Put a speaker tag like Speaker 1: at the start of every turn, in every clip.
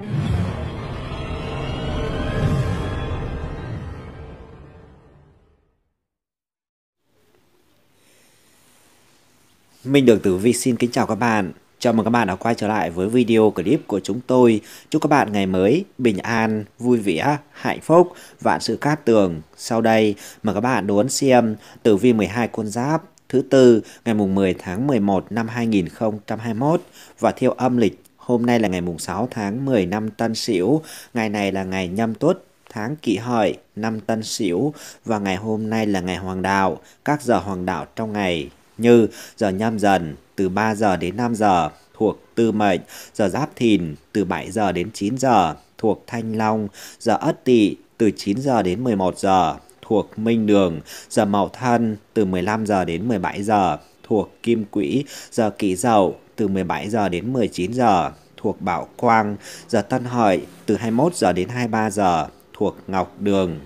Speaker 1: Minh Đường Tử Vi xin kính chào các bạn. Chào mừng các bạn đã quay trở lại với video clip của chúng tôi. Chúc các bạn ngày mới bình an, vui vẻ, hạnh phúc, vạn sự cát tường. Sau đây mời các bạn đón xem Tử Vi 12 con giáp thứ tư ngày mùng 10 tháng 11 năm 2021 và theo âm lịch Hôm nay là ngày mùng 6 tháng 10 năm Tân Sửu, ngày này là ngày nhâm tuất tháng kỷ hợi năm Tân Sửu và ngày hôm nay là ngày hoàng đạo, các giờ hoàng đạo trong ngày như giờ nhâm dần từ 3 giờ đến 5 giờ thuộc Tư Mệnh, giờ Giáp Thìn từ 7 giờ đến 9 giờ thuộc Thanh Long, giờ Ất Tỵ từ 9 giờ đến 11 giờ thuộc Minh Đường, giờ Mậu Thân từ 15 giờ đến 17 giờ thuộc Kim Quỹ giờ Kỷ Dậu từ 17 giờ đến 19 giờ thuộc Bảo Quang giờ Tân Hợi từ 21 giờ đến 23 giờ thuộc Ngọc Đường.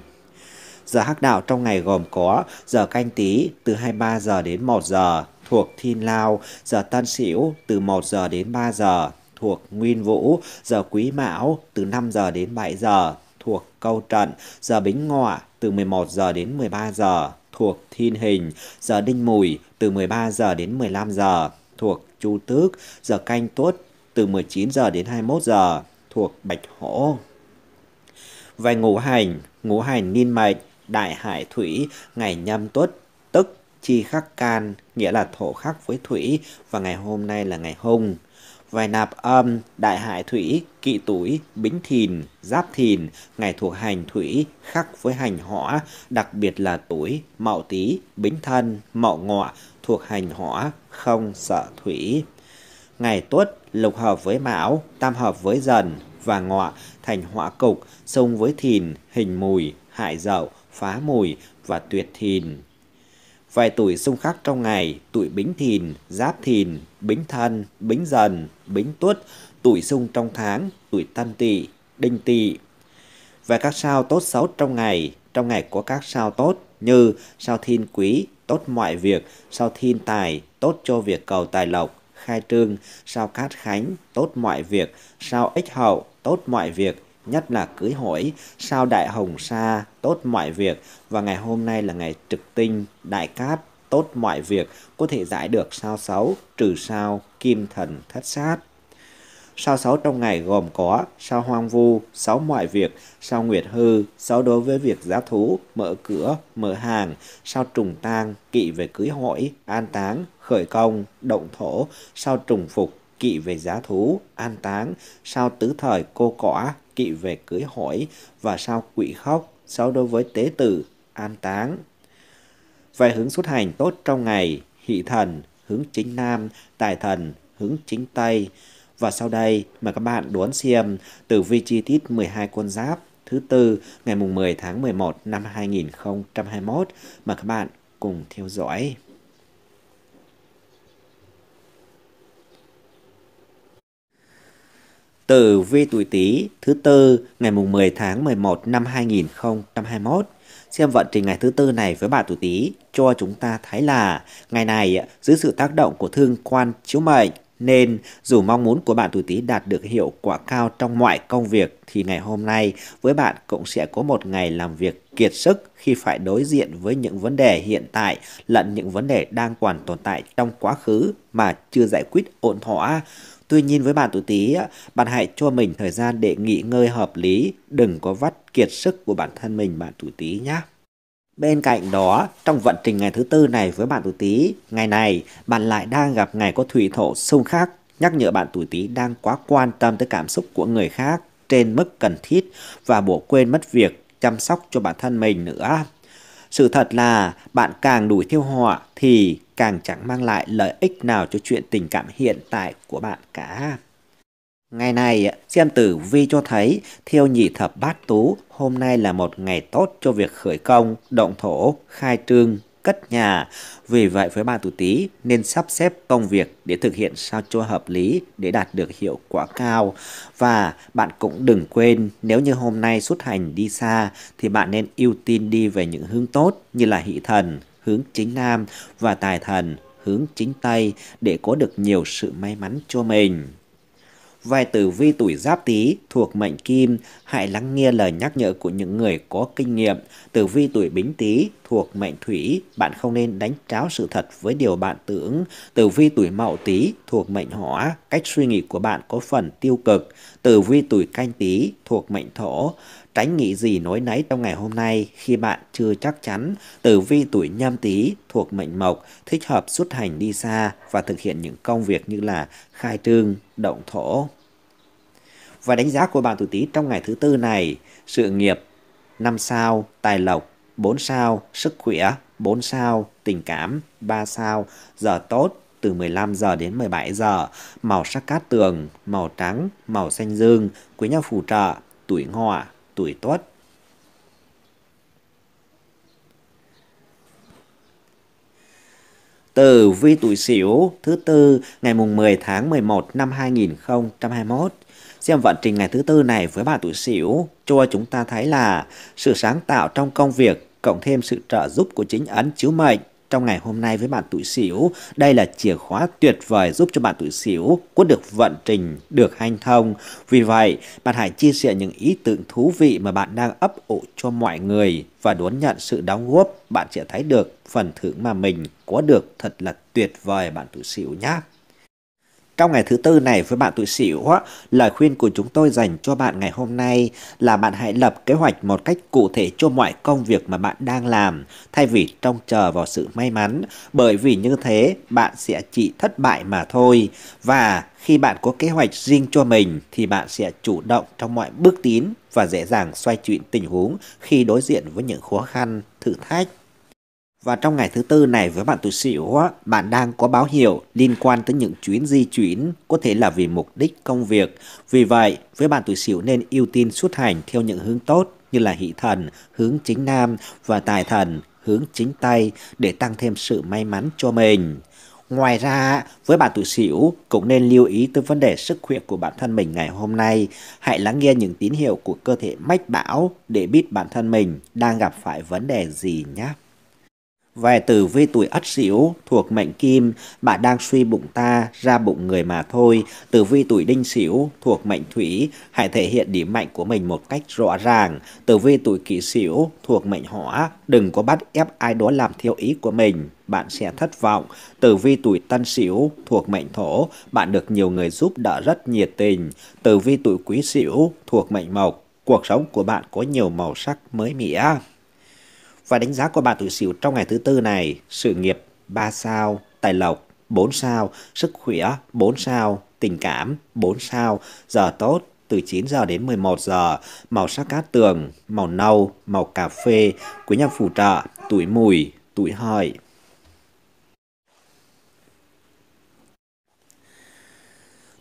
Speaker 1: Giờ hắc đạo trong ngày gồm có giờ canh tý từ 23 giờ đến 1 giờ thuộc Thiên Lao, giờ Tân Sửu từ 1 giờ đến 3 giờ thuộc Nguyên Vũ, giờ Quý Mão từ 5 giờ đến 7 giờ thuộc Câu Trận, giờ Bính Ngọ từ 11 giờ đến 13 giờ thuộc Thiên Hình, giờ Đinh Mùi từ 13 giờ đến 15 giờ thuộc Chu Tước, giờ Canh Tuất từ 19 giờ đến 21 giờ thuộc Bạch Hổ. Về ngũ hành, ngũ hành niên mệnh, đại hải thủy, ngày nhâm tuất, tức chi khắc can, nghĩa là thổ khắc với thủy, và ngày hôm nay là ngày hung. Vài nạp âm, đại hải thủy, kỵ tuổi, bính thìn, giáp thìn, ngày thuộc hành thủy, khắc với hành hỏa, đặc biệt là tuổi, mậu tý, bính thân, mậu ngọ, thuộc hành hỏa, không sợ thủy. Ngày tuất, lục hợp với mão, tam hợp với dần và ngọ, thành hỏa cục, xung với thìn, hình mùi, hại dậu, phá mùi và tuyệt thìn. Vài tuổi xung khắc trong ngày, tuổi bính thìn, giáp thìn, bính thân, bính dần, bính tuất, tuổi xung trong tháng, tuổi tân tỵ, đinh tỵ. Và các sao tốt xấu trong ngày, trong ngày có các sao tốt như sao thiên quý, tốt mọi việc, sao thiên tài, tốt cho việc cầu tài lộc, khai trương, sao cát khánh, tốt mọi việc, sao ích hậu, tốt mọi việc, nhất là cưới hỏi, sao đại hồng sa, tốt mọi việc và ngày hôm nay là ngày trực tinh, đại cát, tốt mọi việc, có thể giải được sao xấu trừ sao, kim thần, thất sát. Sao xấu trong ngày gồm có sao hoang vu, sáu mọi việc, sao nguyệt hư, sáu đối với việc giá thú, mở cửa, mở hàng, sao trùng tang, kỵ về cưới hỏi, an táng, khởi công, động thổ, sao trùng phục, kỵ về giá thú, an táng, sao tứ thời cô cỏ, kỵ về cưới hỏi và sau quỵ khóc, sau đối với tế tử, an táng. Về hướng xuất hành tốt trong ngày, hỷ thần, hướng chính nam, tài thần, hướng chính tây. Và sau đây mà các bạn đoán xem tử vi chi tiết 12 con giáp thứ tư ngày mùng 10 tháng 11 năm 2021 mà các bạn cùng theo dõi. Tử vi tuổi Tý thứ tư ngày mùng 10 tháng 11 năm 2021. Xem vận trình ngày thứ tư này với bạn tuổi Tý cho chúng ta thấy là ngày này à, dưới sự tác động của thương quan chiếu mệnh nên dù mong muốn của bạn tuổi Tý đạt được hiệu quả cao trong mọi công việc thì ngày hôm nay với bạn cũng sẽ có một ngày làm việc kiệt sức khi phải đối diện với những vấn đề hiện tại lẫn những vấn đề đang còn tồn tại trong quá khứ mà chưa giải quyết ổn thỏa. Tuy nhiên với bạn tuổi Tý, bạn hãy cho mình thời gian để nghỉ ngơi hợp lý, đừng có vắt kiệt sức của bản thân mình bạn tuổi Tý nhé. Bên cạnh đó, trong vận trình ngày thứ tư này với bạn tuổi Tý, ngày này bạn lại đang gặp ngày có thủy thổ xung khắc, nhắc nhở bạn tuổi Tý đang quá quan tâm tới cảm xúc của người khác trên mức cần thiết và bỏ quên mất việc chăm sóc cho bản thân mình nữa. Sự thật là bạn càng đuổi theo họ thì càng chẳng mang lại lợi ích nào cho chuyện tình cảm hiện tại của bạn cả. Ngày này, xem tử vi cho thấy theo nhị thập bát tú hôm nay là một ngày tốt cho việc khởi công, động thổ, khai trương, cất nhà. Vì vậy với bạn tuổi Tý nên sắp xếp công việc để thực hiện sao cho hợp lý để đạt được hiệu quả cao. Và bạn cũng đừng quên nếu như hôm nay xuất hành đi xa thì bạn nên ưu tiên đi về những hướng tốt như là hỷ thần, hướng chính nam và tài thần hướng chính tây để có được nhiều sự may mắn cho mình. Vai tử vi tuổi giáp tý thuộc mệnh kim, hãy lắng nghe lời nhắc nhở của những người có kinh nghiệm. Tử vi tuổi bính tý thuộc mệnh thủy, bạn không nên đánh tráo sự thật với điều bạn tưởng. Tử vi tuổi mậu tý thuộc mệnh hỏa, cách suy nghĩ của bạn có phần tiêu cực. Tử vi tuổi canh tý thuộc mệnh thổ, tránh nghĩ gì nối nấy trong ngày hôm nay khi bạn chưa chắc chắn tử vi tuổi nhâm tý thuộc mệnh mộc thích hợp xuất hành đi xa và thực hiện những công việc như là khai trương, động thổ. Và đánh giá của bạn tuổi tý trong ngày thứ tư này, sự nghiệp 5 sao, tài lộc 4 sao, sức khỏe 4 sao, tình cảm 3 sao, giờ tốt từ 15 giờ đến 17 giờ, màu sắc cát tường, màu trắng, màu xanh dương, quý nhân phù trợ, tuổi ngọ tuổi Tuất. từ vi tuổi Sửu thứ tư ngày mùng 10 tháng 11 năm 2021. Xem vận trình ngày thứ tư này với bạn tuổi Sửu cho chúng ta thấy là sự sáng tạo trong công việc cộng thêm sự trợ giúp của chính ấn chiếu mệnh trong ngày hôm nay với bạn tuổi Sửu. Đây là chìa khóa tuyệt vời giúp cho bạn tuổi Sửu có được vận trình, được hanh thông. Vì vậy, bạn hãy chia sẻ những ý tưởng thú vị mà bạn đang ấp ủ cho mọi người và đón nhận sự đóng góp, bạn sẽ thấy được phần thưởng mà mình có được thật là tuyệt vời bạn tuổi Sửu nhé. Trong ngày thứ tư này với bạn tuổi Sửu, lời khuyên của chúng tôi dành cho bạn ngày hôm nay là bạn hãy lập kế hoạch một cách cụ thể cho mọi công việc mà bạn đang làm thay vì trông chờ vào sự may mắn bởi vì như thế bạn sẽ chỉ thất bại mà thôi và khi bạn có kế hoạch riêng cho mình thì bạn sẽ chủ động trong mọi bước tiến và dễ dàng xoay chuyển tình huống khi đối diện với những khó khăn, thử thách. Và trong ngày thứ tư này với bạn tuổi Sửu, bạn đang có báo hiệu liên quan tới những chuyến di chuyển có thể là vì mục đích công việc. Vì vậy, với bạn tuổi Sửu nên ưu tiên xuất hành theo những hướng tốt như là hỷ thần hướng chính nam và tài thần hướng chính tây để tăng thêm sự may mắn cho mình. Ngoài ra, với bạn tuổi Sửu cũng nên lưu ý tới vấn đề sức khỏe của bản thân mình ngày hôm nay. Hãy lắng nghe những tín hiệu của cơ thể mách bảo để biết bản thân mình đang gặp phải vấn đề gì nhé. Về tử vi tuổi ất sửu thuộc mệnh kim, bạn đang suy bụng ta ra bụng người mà thôi. Tử vi tuổi đinh sửu thuộc mệnh thủy, hãy thể hiện điểm mạnh của mình một cách rõ ràng. Tử vi tuổi kỷ sửu thuộc mệnh hỏa, đừng có bắt ép ai đó làm theo ý của mình bạn sẽ thất vọng. Tử vi tuổi Tân Sửu thuộc mệnh Thổ, bạn được nhiều người giúp đỡ rất nhiệt tình. Tử vi tuổi Quý Sửu thuộc mệnh Mộc, cuộc sống của bạn có nhiều màu sắc mới mẻ và đánh giá của bà tuổi Sửu trong ngày thứ tư này, sự nghiệp 3 sao, tài lộc 4 sao, sức khỏe 4 sao, tình cảm 4 sao, giờ tốt từ 9 giờ đến 11 giờ, màu sắc cát tường, màu nâu, màu cà phê, quý nhân phù trợ, tuổi mùi, tuổi hợi.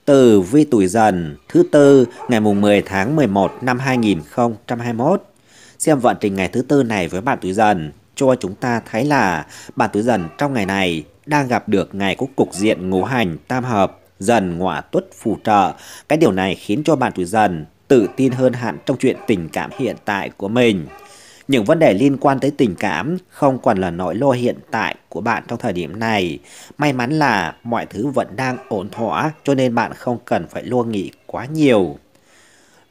Speaker 1: từ vi tuổi dần thứ tư ngày mùng 10 tháng 11 năm 2021 xem vận trình ngày thứ tư này với bạn tuổi dần cho chúng ta thấy là bạn tuổi dần trong ngày này đang gặp được ngày có cục diện ngũ hành tam hợp dần ngọa tuất phù trợ. Cái điều này khiến cho bạn tuổi dần tự tin hơn hẳn trong chuyện tình cảm hiện tại của mình. Những vấn đề liên quan tới tình cảm không còn là nỗi lo hiện tại của bạn trong thời điểm này. May mắn là mọi thứ vẫn đang ổn thỏa cho nên bạn không cần phải lo nghĩ quá nhiều.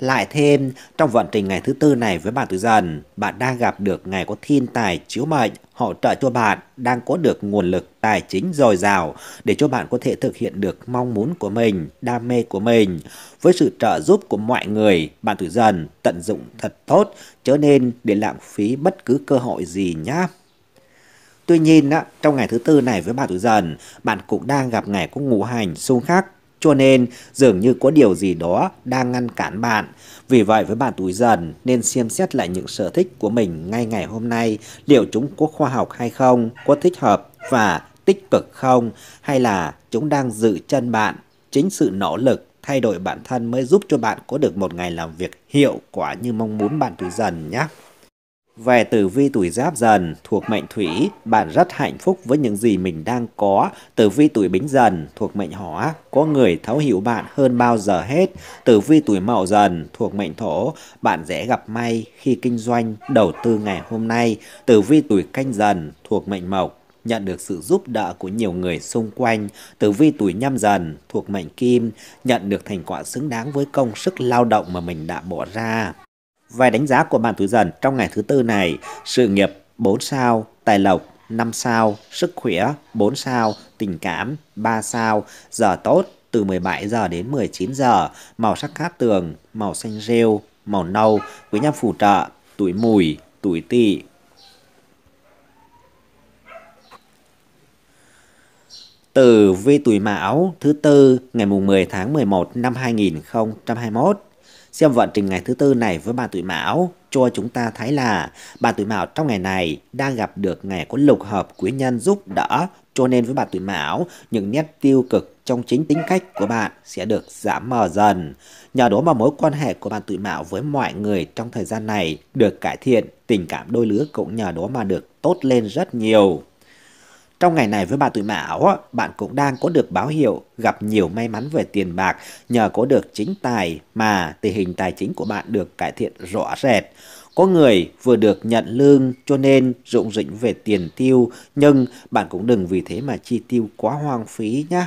Speaker 1: Lại thêm, trong vận trình ngày thứ tư này với bạn tuổi dần, bạn đang gặp được ngày có thiên tài chiếu mệnh hỗ trợ cho bạn đang có được nguồn lực tài chính dồi dào để cho bạn có thể thực hiện được mong muốn của mình, đam mê của mình. Với sự trợ giúp của mọi người, bạn tuổi dần tận dụng thật tốt, chớ nên để lãng phí bất cứ cơ hội gì nhé. Tuy nhiên, trong ngày thứ tư này với bạn tuổi dần, bạn cũng đang gặp ngày có ngũ hành xung khắc cho nên dường như có điều gì đó đang ngăn cản bạn. Vì vậy với bạn tuổi dần nên xem xét lại những sở thích của mình ngay ngày hôm nay. Liệu chúng có khoa học hay không, có thích hợp và tích cực không hay là chúng đang giữ chân bạn. Chính sự nỗ lực thay đổi bản thân mới giúp cho bạn có được một ngày làm việc hiệu quả như mong muốn bạn tuổi dần nhé. Về tử vi tuổi giáp dần thuộc mệnh thủy, bạn rất hạnh phúc với những gì mình đang có. Tử vi tuổi bính dần thuộc mệnh hỏa, có người thấu hiểu bạn hơn bao giờ hết. Tử vi tuổi mậu dần thuộc mệnh thổ, bạn dễ gặp may khi kinh doanh, đầu tư ngày hôm nay. Tử vi tuổi canh dần thuộc mệnh mộc, nhận được sự giúp đỡ của nhiều người xung quanh. Tử vi tuổi nhâm dần thuộc mệnh kim, nhận được thành quả xứng đáng với công sức lao động mà mình đã bỏ ra. Vài đánh giá của bạn tuổi dần trong ngày thứ tư này, sự nghiệp 4 sao, tài lộc 5 sao, sức khỏe 4 sao, tình cảm 3 sao, giờ tốt từ 17 giờ đến 19 giờ, màu sắc cát tường, màu xanh rêu, màu nâu, quý nhân phù trợ, tuổi mùi, tuổi tỵ. từ vi tuổi Mão thứ tư ngày mùng 10 tháng 11 năm 2021 Xem vận trình ngày thứ tư này với bà tuổi Mão cho chúng ta thấy là bà tuổi Mão trong ngày này đang gặp được ngày có lục hợp quý nhân giúp đỡ cho nên với bà tuổi Mão, những nét tiêu cực trong chính tính cách của bạn sẽ được giảm mờ dần. Nhờ đó mà mối quan hệ của bạn tuổi Mão với mọi người trong thời gian này được cải thiện, tình cảm đôi lứa cũng nhờ đó mà được tốt lên rất nhiều. Trong ngày này với bà tuổi mão, bạn cũng đang có được báo hiệu gặp nhiều may mắn về tiền bạc nhờ có được chính tài mà tình hình tài chính của bạn được cải thiện rõ rệt. Có người vừa được nhận lương cho nên rụng rỉnh về tiền tiêu nhưng bạn cũng đừng vì thế mà chi tiêu quá hoang phí nhé.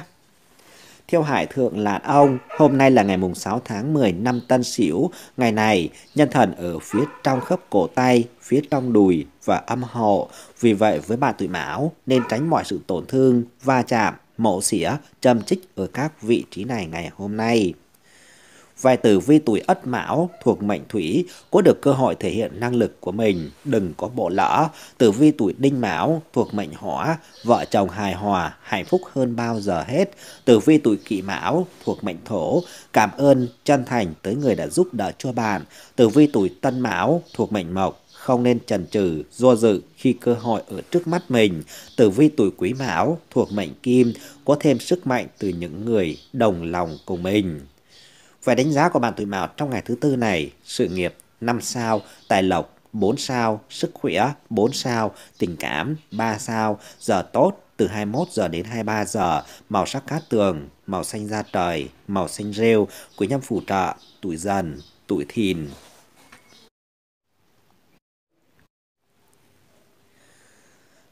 Speaker 1: Theo Hải Thượng là ông, hôm nay là ngày mùng 6 tháng 10 năm Tân Sửu. Ngày này, nhân thần ở phía trong khớp cổ tay, phía trong đùi và âm hộ. Vì vậy, với bạn tuổi Mão, nên tránh mọi sự tổn thương, va chạm, mổ xỉa, châm chích ở các vị trí này ngày hôm nay. Vài tử vi tuổi ất mão thuộc mệnh thủy có được cơ hội thể hiện năng lực của mình, đừng có bộ lỡ. Tử vi tuổi đinh mão thuộc mệnh hỏa, vợ chồng hài hòa, hạnh phúc hơn bao giờ hết. Tử vi tuổi kỷ mão thuộc mệnh thổ, cảm ơn chân thành tới người đã giúp đỡ cho bạn. Tử vi tuổi tân mão thuộc mệnh mộc, không nên chần chừ, do dự khi cơ hội ở trước mắt mình. Tử vi tuổi quý mão thuộc mệnh kim có thêm sức mạnh từ những người đồng lòng cùng mình. Về đánh giá của bạn tuổi mão trong ngày thứ tư này, sự nghiệp 5 sao, tài lộc 4 sao, sức khỏe 4 sao, tình cảm 3 sao, giờ tốt từ 21 giờ đến 23 giờ, màu sắc cát tường, màu xanh da trời, màu xanh rêu, quý nhân phù trợ, tuổi dần, tuổi thìn.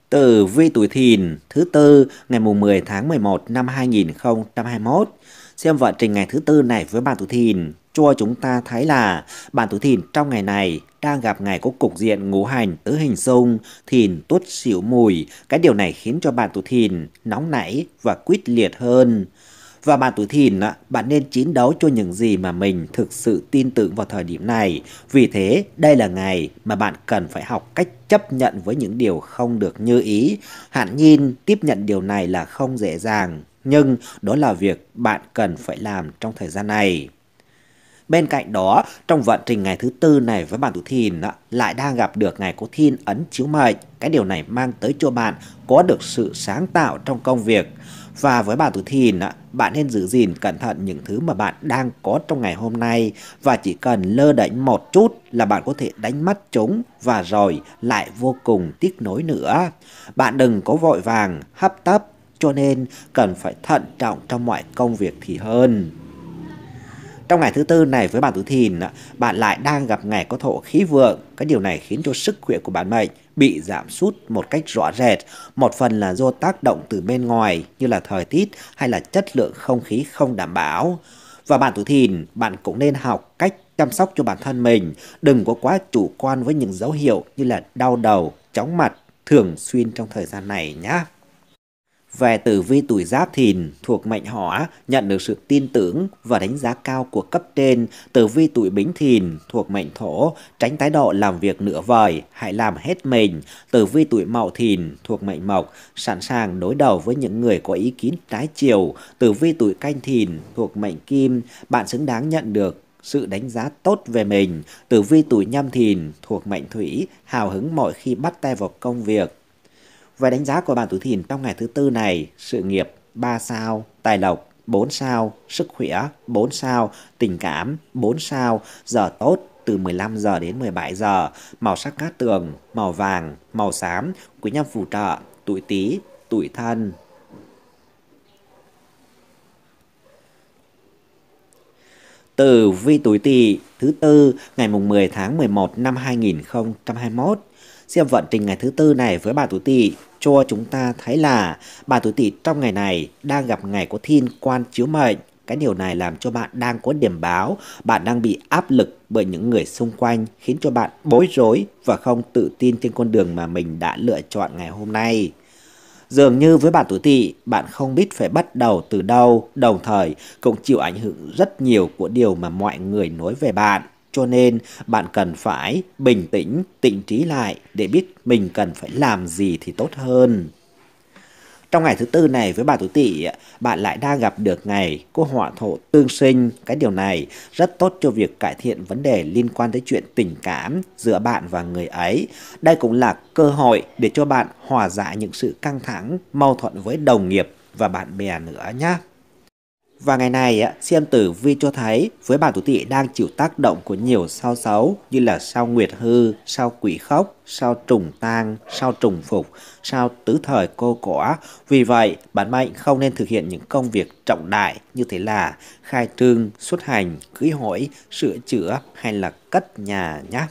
Speaker 1: từ vi tuổi thìn thứ tư ngày mùng 10 tháng 11 năm 2021 Xem vận trình ngày thứ tư này với bản tuổi thìn, cho chúng ta thấy là bản tuổi thìn trong ngày này đang gặp ngày có cục diện ngũ hành tứ hình xung, thìn tuất xỉu mùi. Cái điều này khiến cho bản tuổi thìn nóng nảy và quyết liệt hơn. Và bạn tuổi thìn, bạn nên chiến đấu cho những gì mà mình thực sự tin tưởng vào thời điểm này. Vì thế, đây là ngày mà bạn cần phải học cách chấp nhận với những điều không được như ý. Hạn nhiên, tiếp nhận điều này là không dễ dàng nhưng đó là việc bạn cần phải làm trong thời gian này. Bên cạnh đó, trong vận trình ngày thứ tư này với bản thủ thìn lại đang gặp được ngày cố thiên ấn chiếu mệnh. Cái điều này mang tới cho bạn có được sự sáng tạo trong công việc. Và với bản thủ thìn, bạn nên giữ gìn cẩn thận những thứ mà bạn đang có trong ngày hôm nay và chỉ cần lơ đánh một chút là bạn có thể đánh mất chúng và rồi lại vô cùng tiếc nối nữa. Bạn đừng có vội vàng, hấp tấp cho nên cần phải thận trọng trong mọi công việc thì hơn. Trong ngày thứ tư này với bạn tuổi thìn, bạn lại đang gặp ngày có thổ khí vượng. Cái điều này khiến cho sức khỏe của bạn mệnh bị giảm sút một cách rõ rệt. Một phần là do tác động từ bên ngoài như là thời tiết hay là chất lượng không khí không đảm bảo. Và bạn tuổi thìn, bạn cũng nên học cách chăm sóc cho bản thân mình. Đừng có quá chủ quan với những dấu hiệu như là đau đầu, chóng mặt thường xuyên trong thời gian này nhé. Về tử vi tuổi Giáp Thìn thuộc mệnh Hỏa nhận được sự tin tưởng và đánh giá cao của cấp trên, tử vi tuổi Bính Thìn thuộc mệnh Thổ tránh thái độ làm việc nửa vời, hãy làm hết mình. Tử vi tuổi Mậu Thìn thuộc mệnh Mộc sẵn sàng đối đầu với những người có ý kiến trái chiều. Tử vi tuổi Canh Thìn thuộc mệnh Kim, bạn xứng đáng nhận được sự đánh giá tốt về mình. Tử vi tuổi Nhâm Thìn thuộc mệnh Thủy hào hứng mọi khi bắt tay vào công việc về đánh giá của bạn tuổi thìn trong ngày thứ tư này, sự nghiệp 3 sao, tài lộc 4 sao, sức khỏe 4 sao, tình cảm 4 sao, giờ tốt từ 15 giờ đến 17 giờ, màu sắc cát tường, màu vàng, màu xám, quý nhân phù trợ, tuổi Tý, tuổi Thân, tử vi tuổi Tỵ thứ tư ngày mùng 10 tháng 11 năm 2021. Xem vận trình ngày thứ tư này với bà tuổi Tỵ cho chúng ta thấy là bà tuổi Tỵ trong ngày này đang gặp ngày có thiên quan chiếu mệnh. Cái điều này làm cho bạn đang có điểm báo, bạn đang bị áp lực bởi những người xung quanh khiến cho bạn bối rối và không tự tin trên con đường mà mình đã lựa chọn ngày hôm nay. Dường như với bạn tuổi tỵ, bạn không biết phải bắt đầu từ đâu, đồng thời cũng chịu ảnh hưởng rất nhiều của điều mà mọi người nói về bạn. Cho nên bạn cần phải bình tĩnh, tịnh trí lại để biết mình cần phải làm gì thì tốt hơn. Trong ngày thứ tư này với bà tuổi tỵ, bạn lại đang gặp được ngày cô họa thổ tương sinh. Cái điều này rất tốt cho việc cải thiện vấn đề liên quan tới chuyện tình cảm giữa bạn và người ấy. Đây cũng là cơ hội để cho bạn hòa giải những sự căng thẳng, mâu thuẫn với đồng nghiệp và bạn bè nữa nhé. Và ngày này, xem tử vi cho thấy với bản tuổi tỵ đang chịu tác động của nhiều sao xấu như là sao nguyệt hư, sao quỷ khóc, sao trùng tang, sao trùng phục, sao tứ thời cô cỏ. Vì vậy, bản mệnh không nên thực hiện những công việc trọng đại như thế là khai trương, xuất hành, cưới hỏi, sửa chữa hay là cất nhà nhé.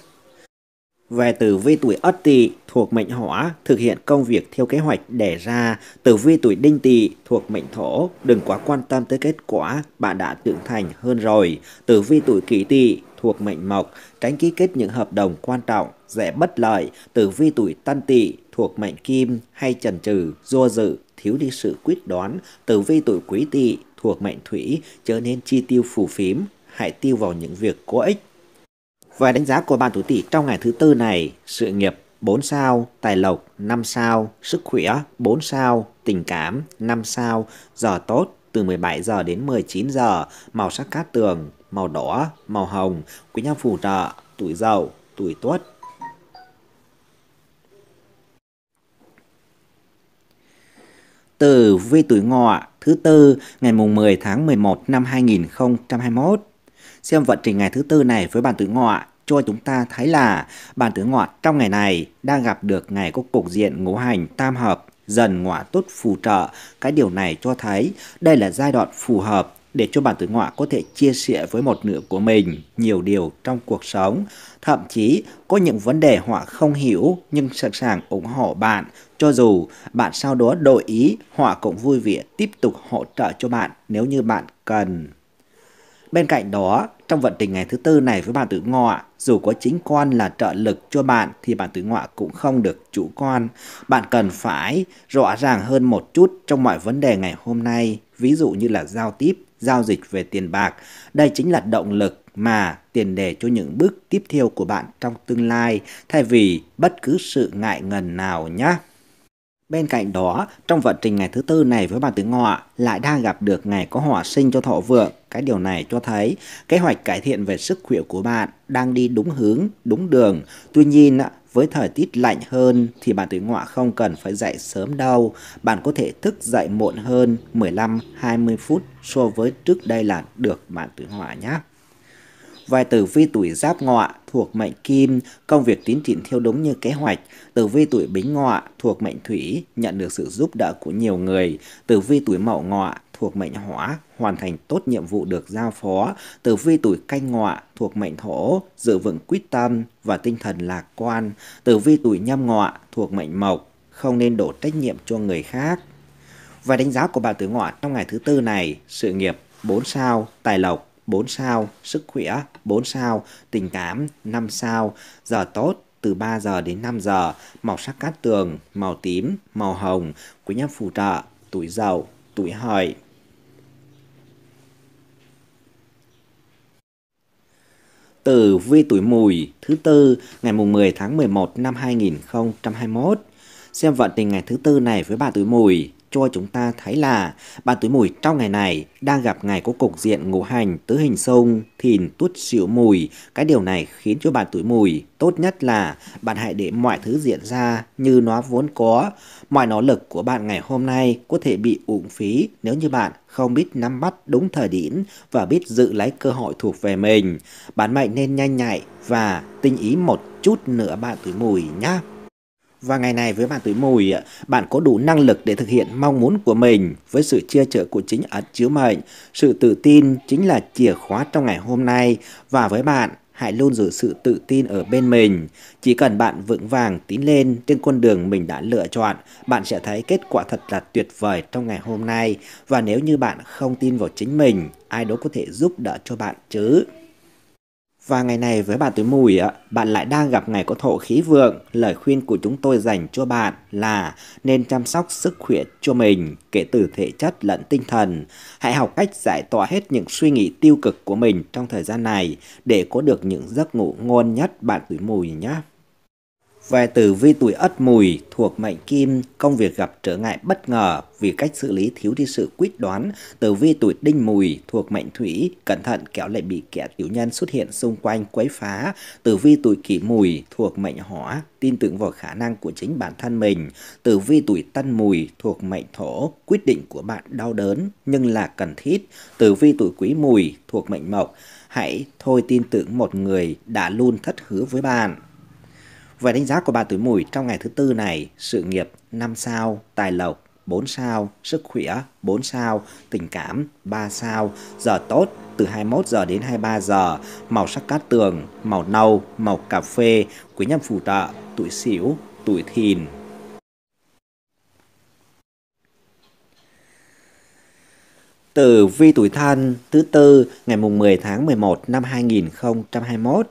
Speaker 1: Về tử vi tuổi Ất Tỵ thuộc mệnh Hỏa, thực hiện công việc theo kế hoạch đề ra. Tử vi tuổi Đinh Tỵ thuộc mệnh Thổ, đừng quá quan tâm tới kết quả, bạn đã trưởng thành hơn rồi. Tử vi tuổi Kỷ Tỵ thuộc mệnh Mộc, tránh ký kết những hợp đồng quan trọng, dễ bất lợi. Tử vi tuổi Tân Tỵ thuộc mệnh Kim, hay chần chừ, do dự, thiếu đi sự quyết đoán. Tử vi tuổi Quý Tỵ thuộc mệnh Thủy, trở nên chi tiêu phù phiếm, hãy tiêu vào những việc có ích và đánh giá của bạn tuổi Tỵ trong ngày thứ tư này, sự nghiệp 4 sao, tài lộc 5 sao, sức khỏe 4 sao, tình cảm 5 sao, giờ tốt từ 17 giờ đến 19 giờ, màu sắc cát tường, màu đỏ, màu hồng, quý nhân phù trợ, tuổi dậu, tuổi tuất. Từ vi tuổi ngọ thứ tư ngày mùng 10 tháng 11 năm 2021. Xem vận trình ngày thứ tư này với bạn tuổi ngọ cho chúng ta thấy là bản tướng ngọt trong ngày này đang gặp được ngày có cục diện ngũ hành tam hợp dần ngọa tốt phù trợ. Cái điều này cho thấy đây là giai đoạn phù hợp để cho bản tướng ngọa có thể chia sẻ với một nửa của mình nhiều điều trong cuộc sống. Thậm chí có những vấn đề họ không hiểu nhưng sẵn sàng ủng hộ bạn. Cho dù bạn sau đó đổi ý, họ cũng vui vẻ tiếp tục hỗ trợ cho bạn nếu như bạn cần. Bên cạnh đó, trong vận trình ngày thứ tư này với bạn tử ngọ, dù có chính quan là trợ lực cho bạn thì bạn tử ngọ cũng không được chủ quan. Bạn cần phải rõ ràng hơn một chút trong mọi vấn đề ngày hôm nay, ví dụ như là giao tiếp, giao dịch về tiền bạc. Đây chính là động lực mà tiền đề cho những bước tiếp theo của bạn trong tương lai thay vì bất cứ sự ngại ngần nào nhé. Bên cạnh đó, trong vận trình ngày thứ tư này với bàn tiếng ngọ lại đang gặp được ngày có hỏa sinh cho thọ vượng. Cái điều này cho thấy kế hoạch cải thiện về sức khỏe của bạn đang đi đúng hướng, đúng đường. Tuy nhiên, với thời tiết lạnh hơn thì bạn tuổi ngọ không cần phải dậy sớm đâu. Bạn có thể thức dậy muộn hơn 15-20 phút so với trước đây là được bạn tuổi ngọ nhé. Vài tử vi tuổi giáp ngọ thuộc mệnh kim, công việc tiến triển theo đúng như kế hoạch. Tử vi tuổi bính ngọ thuộc mệnh thủy, nhận được sự giúp đỡ của nhiều người. Tử vi tuổi mậu ngọ thuộc mệnh hỏa, hoàn thành tốt nhiệm vụ được giao phó. Tử vi tuổi canh ngọ thuộc mệnh thổ, giữ vững quyết tâm và tinh thần lạc quan. Tử vi tuổi nhâm ngọ thuộc mệnh mộc, không nên đổ trách nhiệm cho người khác. Và đánh giá của bà tử ngọ trong ngày thứ tư này, sự nghiệp 4 sao, tài lộc 4 sao, sức khỏe 4 sao, tình cảm 5 sao, giờ tốt từ 3 giờ đến 5 giờ, màu sắc cát tường, màu tím, màu hồng, quý nhân phù trợ, tuổi giàu tuổi hợi. từ vi tuổi mùi thứ tư ngày mùng 10 tháng 11 năm 2021. Xem vận tình ngày thứ tư này với bà tuổi mùi cho chúng ta thấy là bạn tuổi mùi trong ngày này đang gặp ngày có cục diện ngũ hành tứ hình sông thìn tuất xỉu mùi cái điều này khiến cho bạn tuổi mùi tốt nhất là bạn hãy để mọi thứ diễn ra như nó vốn có mọi nỗ lực của bạn ngày hôm nay có thể bị uổng phí nếu như bạn không biết nắm bắt đúng thời điểm và biết giữ lấy cơ hội thuộc về mình bạn mạnh nên nhanh nhạy và tinh ý một chút nữa bạn tuổi mùi nhé và ngày này với bạn tuổi mùi, bạn có đủ năng lực để thực hiện mong muốn của mình với sự chia chở của chính ấn chiếu mệnh. Sự tự tin chính là chìa khóa trong ngày hôm nay và với bạn, hãy luôn giữ sự tự tin ở bên mình. Chỉ cần bạn vững vàng tiến lên trên con đường mình đã lựa chọn, bạn sẽ thấy kết quả thật là tuyệt vời trong ngày hôm nay. Và nếu như bạn không tin vào chính mình, ai đó có thể giúp đỡ cho bạn chứ. Và ngày này với bạn tuổi mùi, ạ, bạn lại đang gặp ngày có thổ khí vượng. Lời khuyên của chúng tôi dành cho bạn là nên chăm sóc sức khỏe cho mình, kể từ thể chất lẫn tinh thần. Hãy học cách giải tỏa hết những suy nghĩ tiêu cực của mình trong thời gian này để có được những giấc ngủ ngon nhất bạn tuổi mùi nhé. Về tử vi tuổi ất mùi thuộc mệnh kim, công việc gặp trở ngại bất ngờ vì cách xử lý thiếu đi sự quyết đoán. Tử vi tuổi đinh mùi thuộc mệnh thủy, cẩn thận kẻo lại bị kẻ tiểu nhân xuất hiện xung quanh quấy phá. Tử vi tuổi kỷ mùi thuộc mệnh hỏa, tin tưởng vào khả năng của chính bản thân mình. Tử vi tuổi tân mùi thuộc mệnh thổ, quyết định của bạn đau đớn nhưng là cần thiết. Tử vi tuổi quý mùi thuộc mệnh mộc, hãy thôi tin tưởng một người đã luôn thất hứa với bạn. Vậy đánh giá của bạn tuổi mùi trong ngày thứ tư này, sự nghiệp 5 sao, tài lộc 4 sao, sức khỏe 4 sao, tình cảm 3 sao, giờ tốt từ 21 giờ đến 23 giờ, màu sắc cát tường, màu nâu, màu cà phê, quý nhân phù trợ, tuổi xỉu, tuổi thìn. Tử vi tuổi thân thứ tư ngày mùng 10 tháng 11 năm 2021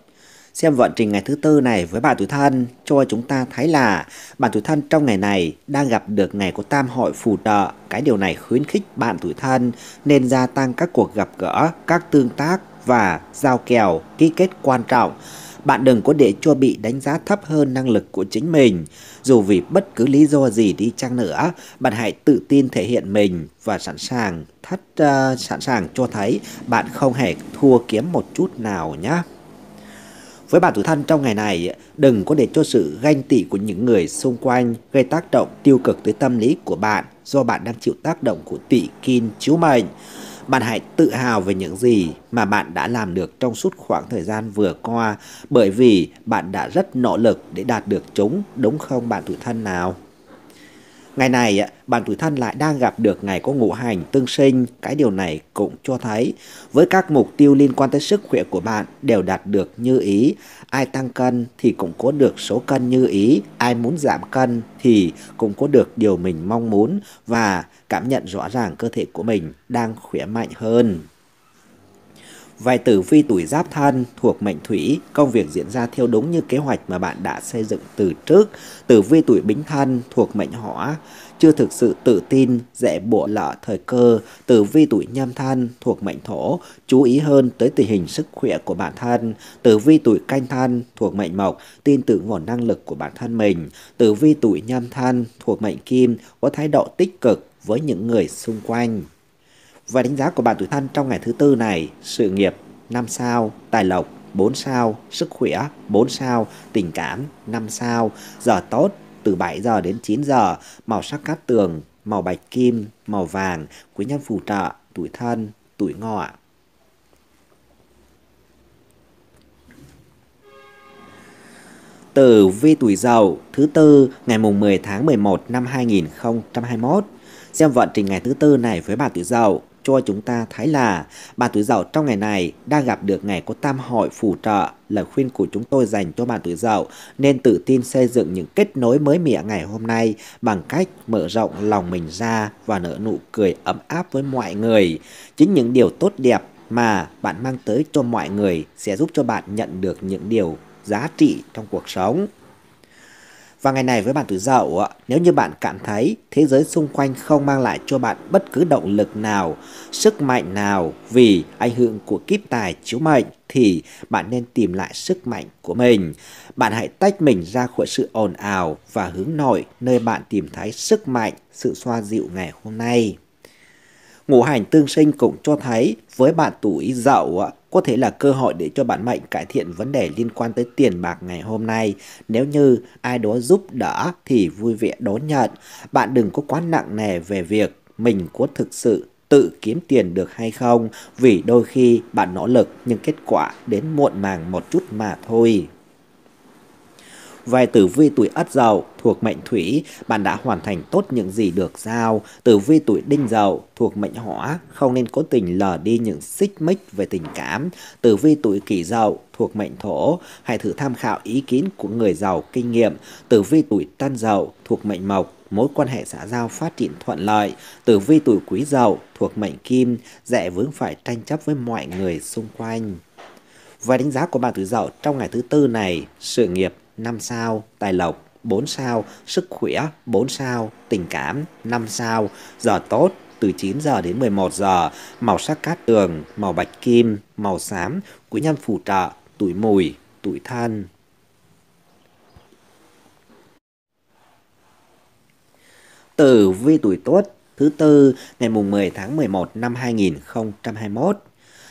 Speaker 1: xem vận trình ngày thứ tư này với bạn tuổi thân cho chúng ta thấy là bạn tuổi thân trong ngày này đang gặp được ngày của tam hội phù trợ. Cái điều này khuyến khích bạn tuổi thân nên gia tăng các cuộc gặp gỡ, các tương tác và giao kèo, ký kết quan trọng. Bạn đừng có để cho bị đánh giá thấp hơn năng lực của chính mình. Dù vì bất cứ lý do gì đi chăng nữa, bạn hãy tự tin thể hiện mình và sẵn sàng thắt uh, sẵn sàng cho thấy bạn không hề thua kiếm một chút nào nhé. Với bạn thủ thân trong ngày này, đừng có để cho sự ganh tị của những người xung quanh gây tác động tiêu cực tới tâm lý của bạn do bạn đang chịu tác động của tị kin chiếu mệnh. Bạn hãy tự hào về những gì mà bạn đã làm được trong suốt khoảng thời gian vừa qua bởi vì bạn đã rất nỗ lực để đạt được chúng, đúng không bạn thủ thân nào? Ngày này, bạn tuổi thân lại đang gặp được ngày có ngũ hành tương sinh. Cái điều này cũng cho thấy với các mục tiêu liên quan tới sức khỏe của bạn đều đạt được như ý. Ai tăng cân thì cũng có được số cân như ý. Ai muốn giảm cân thì cũng có được điều mình mong muốn và cảm nhận rõ ràng cơ thể của mình đang khỏe mạnh hơn. Vài tử vi tuổi giáp thân thuộc mệnh thủy, công việc diễn ra theo đúng như kế hoạch mà bạn đã xây dựng từ trước. Tử vi tuổi bính thân thuộc mệnh hỏa, chưa thực sự tự tin, dễ bộ lỡ thời cơ. Tử vi tuổi nhâm thân thuộc mệnh thổ, chú ý hơn tới tình hình sức khỏe của bản thân. Tử vi tuổi canh thân thuộc mệnh mộc, tin tưởng vào năng lực của bản thân mình. Tử vi tuổi nhâm thân thuộc mệnh kim, có thái độ tích cực với những người xung quanh và đánh giá của bạn tuổi thân trong ngày thứ tư này, sự nghiệp 5 sao, tài lộc 4 sao, sức khỏe 4 sao, tình cảm 5 sao, giờ tốt từ 7 giờ đến 9 giờ, màu sắc cát tường, màu bạch kim, màu vàng, quý nhân phù trợ, tuổi thân, tuổi ngọ. từ vi tuổi dậu thứ tư ngày mùng 10 tháng 11 năm 2021. Xem vận trình ngày thứ tư này với bà tuổi dậu cho chúng ta thấy là bạn tuổi dậu trong ngày này đang gặp được ngày có tam hội phù trợ. Lời khuyên của chúng tôi dành cho bạn tuổi dậu nên tự tin xây dựng những kết nối mới mẻ ngày hôm nay bằng cách mở rộng lòng mình ra và nở nụ cười ấm áp với mọi người. Chính những điều tốt đẹp mà bạn mang tới cho mọi người sẽ giúp cho bạn nhận được những điều giá trị trong cuộc sống. Và ngày này với bạn tuổi dậu, nếu như bạn cảm thấy thế giới xung quanh không mang lại cho bạn bất cứ động lực nào, sức mạnh nào vì ảnh hưởng của kiếp tài chiếu mệnh thì bạn nên tìm lại sức mạnh của mình. Bạn hãy tách mình ra khỏi sự ồn ào và hướng nội nơi bạn tìm thấy sức mạnh, sự xoa dịu ngày hôm nay. Ngũ hành tương sinh cũng cho thấy với bạn tuổi dậu có thể là cơ hội để cho bạn mệnh cải thiện vấn đề liên quan tới tiền bạc ngày hôm nay. Nếu như ai đó giúp đỡ thì vui vẻ đón nhận. Bạn đừng có quá nặng nề về việc mình có thực sự tự kiếm tiền được hay không vì đôi khi bạn nỗ lực nhưng kết quả đến muộn màng một chút mà thôi. Về tử vi tuổi Ất Dậu thuộc mệnh Thủy, bạn đã hoàn thành tốt những gì được giao. Tử vi tuổi Đinh Dậu thuộc mệnh Hỏa, không nên cố tình lờ đi những xích mích về tình cảm. Tử vi tuổi Kỷ Dậu thuộc mệnh Thổ, hãy thử tham khảo ý kiến của người giàu kinh nghiệm. Tử vi tuổi Tân Dậu thuộc mệnh Mộc, mối quan hệ xã giao phát triển thuận lợi. Tử vi tuổi Quý Dậu thuộc mệnh Kim, dễ vướng phải tranh chấp với mọi người xung quanh. Và đánh giá của bạn tuổi Dậu trong ngày thứ tư này, sự nghiệp 5 sao, tài lộc 4 sao, sức khỏe 4 sao, tình cảm 5 sao, giờ tốt từ 9 giờ đến 11 giờ, màu sắc cát tường, màu bạch kim, màu xám, quý nhân phù trợ, tuổi mùi, tuổi thân. Tử vi tuổi tốt thứ tư ngày mùng 10 tháng 11 năm 2021.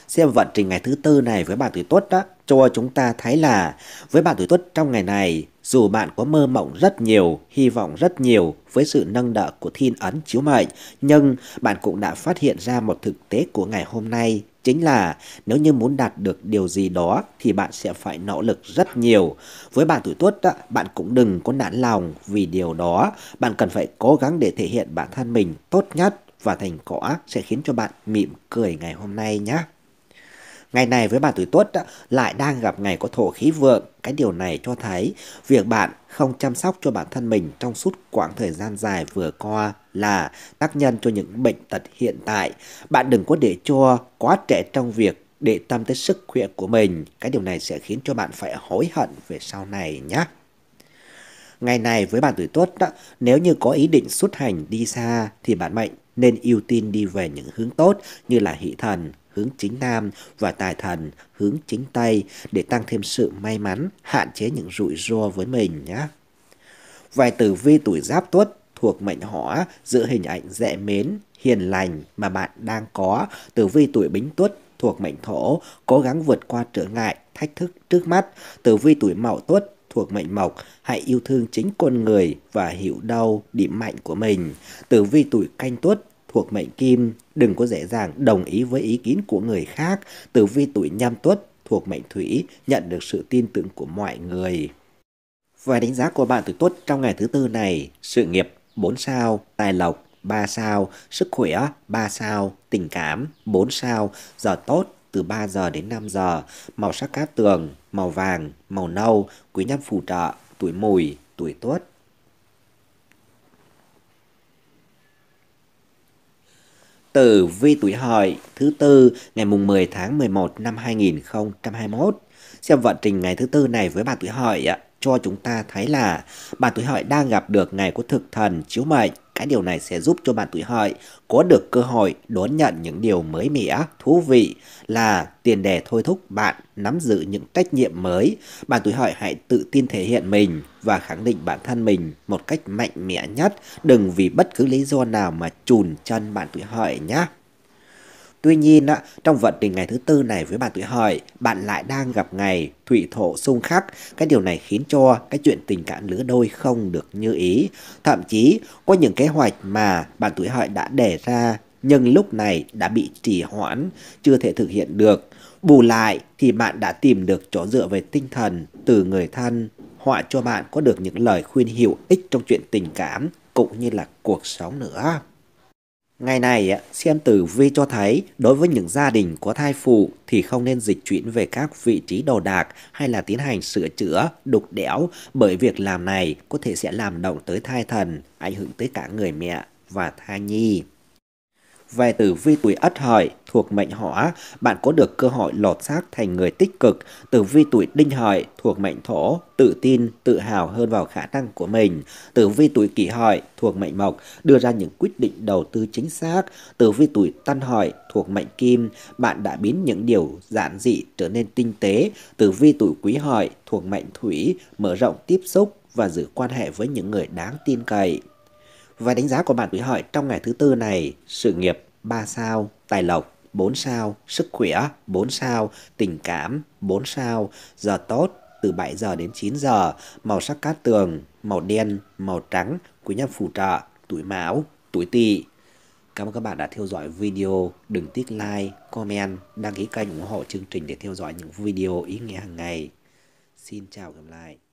Speaker 1: Xem vận trình ngày thứ tư này với bà tuổi tốt đó cho chúng ta thấy là với bạn tuổi tuất trong ngày này, dù bạn có mơ mộng rất nhiều, hy vọng rất nhiều với sự nâng đỡ của thiên ấn chiếu mệnh, nhưng bạn cũng đã phát hiện ra một thực tế của ngày hôm nay, chính là nếu như muốn đạt được điều gì đó thì bạn sẽ phải nỗ lực rất nhiều. Với bạn tuổi tuất, bạn cũng đừng có nản lòng vì điều đó, bạn cần phải cố gắng để thể hiện bản thân mình tốt nhất và thành quả sẽ khiến cho bạn mỉm cười ngày hôm nay nhé. Ngày này với bạn tuổi tuất lại đang gặp ngày có thổ khí vượng. Cái điều này cho thấy việc bạn không chăm sóc cho bản thân mình trong suốt quãng thời gian dài vừa qua là tác nhân cho những bệnh tật hiện tại. Bạn đừng có để cho quá trẻ trong việc để tâm tới sức khỏe của mình. Cái điều này sẽ khiến cho bạn phải hối hận về sau này nhé. Ngày này với bạn tuổi tuất, nếu như có ý định xuất hành đi xa thì bạn mệnh nên ưu tiên đi về những hướng tốt như là hỷ thần, hướng chính Nam và tài thần hướng chính Tây để tăng thêm sự may mắn, hạn chế những rủi ro với mình nhé. Vài tử vi tuổi giáp tuất thuộc mệnh hỏa giữ hình ảnh dễ mến, hiền lành mà bạn đang có. Tử vi tuổi bính tuất thuộc mệnh thổ cố gắng vượt qua trở ngại, thách thức trước mắt. Tử vi tuổi mậu tuất thuộc mệnh mộc, hãy yêu thương chính con người và hiểu đau điểm mạnh của mình. Tử vi tuổi canh tuất Thuộc mệnh kim, đừng có dễ dàng đồng ý với ý kiến của người khác, tử vi tuổi nhâm tuất thuộc mệnh thủy nhận được sự tin tưởng của mọi người. Và đánh giá của bạn tuổi tuất trong ngày thứ tư này, sự nghiệp 4 sao, tài lộc 3 sao, sức khỏe 3 sao, tình cảm 4 sao, giờ tốt từ 3 giờ đến 5 giờ, màu sắc cát tường, màu vàng, màu nâu, quý nhân phù trợ, tuổi mùi, tuổi tuất. tử vi tuổi hợi thứ tư ngày mùng 10 tháng 11 năm 2021. Xem vận trình ngày thứ tư này với bà tuổi hợi cho chúng ta thấy là bà tuổi hợi đang gặp được ngày của thực thần chiếu mệnh cái điều này sẽ giúp cho bạn tuổi hợi có được cơ hội đón nhận những điều mới mẻ, thú vị là tiền đề thôi thúc bạn nắm giữ những trách nhiệm mới. Bạn tuổi hợi hãy tự tin thể hiện mình và khẳng định bản thân mình một cách mạnh mẽ nhất. Đừng vì bất cứ lý do nào mà chùn chân bạn tuổi hợi nhé. Tuy nhiên, trong vận trình ngày thứ tư này với bạn tuổi hợi, bạn lại đang gặp ngày thủy thổ xung khắc. Cái điều này khiến cho cái chuyện tình cảm lứa đôi không được như ý. Thậm chí, có những kế hoạch mà bạn tuổi hợi đã đề ra nhưng lúc này đã bị trì hoãn, chưa thể thực hiện được. Bù lại thì bạn đã tìm được chỗ dựa về tinh thần từ người thân. Họa cho bạn có được những lời khuyên hữu ích trong chuyện tình cảm cũng như là cuộc sống nữa. Ngày này, xem tử vi cho thấy đối với những gia đình có thai phụ thì không nên dịch chuyển về các vị trí đồ đạc hay là tiến hành sửa chữa, đục đẽo bởi việc làm này có thể sẽ làm động tới thai thần, ảnh hưởng tới cả người mẹ và thai nhi về tử vi tuổi ất hợi thuộc mệnh hỏa, bạn có được cơ hội lột xác thành người tích cực. Tử vi tuổi đinh hợi thuộc mệnh thổ, tự tin, tự hào hơn vào khả năng của mình. Tử vi tuổi kỷ hợi thuộc mệnh mộc, đưa ra những quyết định đầu tư chính xác. Tử vi tuổi tân hợi thuộc mệnh kim, bạn đã biến những điều giản dị trở nên tinh tế. Tử vi tuổi quý hợi thuộc mệnh thủy, mở rộng tiếp xúc và giữ quan hệ với những người đáng tin cậy. Và đánh giá của bạn quý hợi trong ngày thứ tư này, sự nghiệp 3 sao, tài lộc 4 sao, sức khỏe 4 sao, tình cảm 4 sao, giờ tốt từ 7 giờ đến 9 giờ, màu sắc cát tường, màu đen, màu trắng, quý nhân phù trợ, tuổi mão, tuổi tỵ. Cảm ơn các bạn đã theo dõi video. Đừng tiếc like, comment, đăng ký kênh ủng hộ chương trình để theo dõi những video ý nghĩa hàng ngày. Xin chào gặp lại.